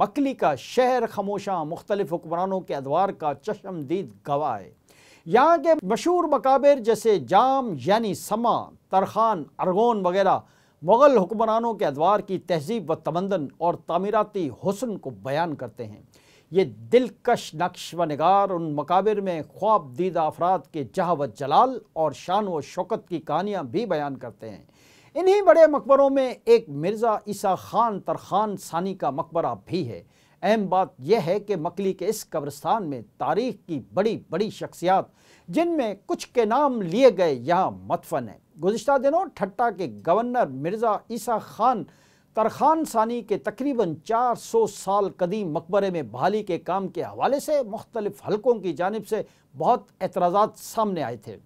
मकली का शहर खमोशा मुख्तलिफ हुक्मरानों के अदवार का चश्मदीद गवाह है यहाँ के मशहूर मकाबिर जैसे जाम यानी समा तरखान अरगोन वगैरह मुग़ल हुक्मरानों के अदवार की तहजीब व तमंदन और तमीराती हसन को बयान करते हैं ये दिलकश नक्श व नगार उन मकाबिर में ख्वाब दीदा अफराद के जहा व जलाल और शान व शौकत की कहानियाँ भी बयान करते हैं इन्हीं बड़े मकबरों में एक मिर्ज़ा ईसा खान तरखान सानी का मकबरा भी है अहम बात यह है कि मकली के इस कब्रस्तान में तारीख की बड़ी बड़ी शख्सियात जिनमें कुछ के नाम लिए गए यहाँ मतफन है गुज्तर दिनों ठट्टा के गवर्नर मिर्ज़ा ईसा खान तरखान सानी के तकरीबन 400 साल कदीम मकबरे में बहाली के काम के हवाले से मुख्तलिफ हलकों की जानब से बहुत एतराज सामने आए थे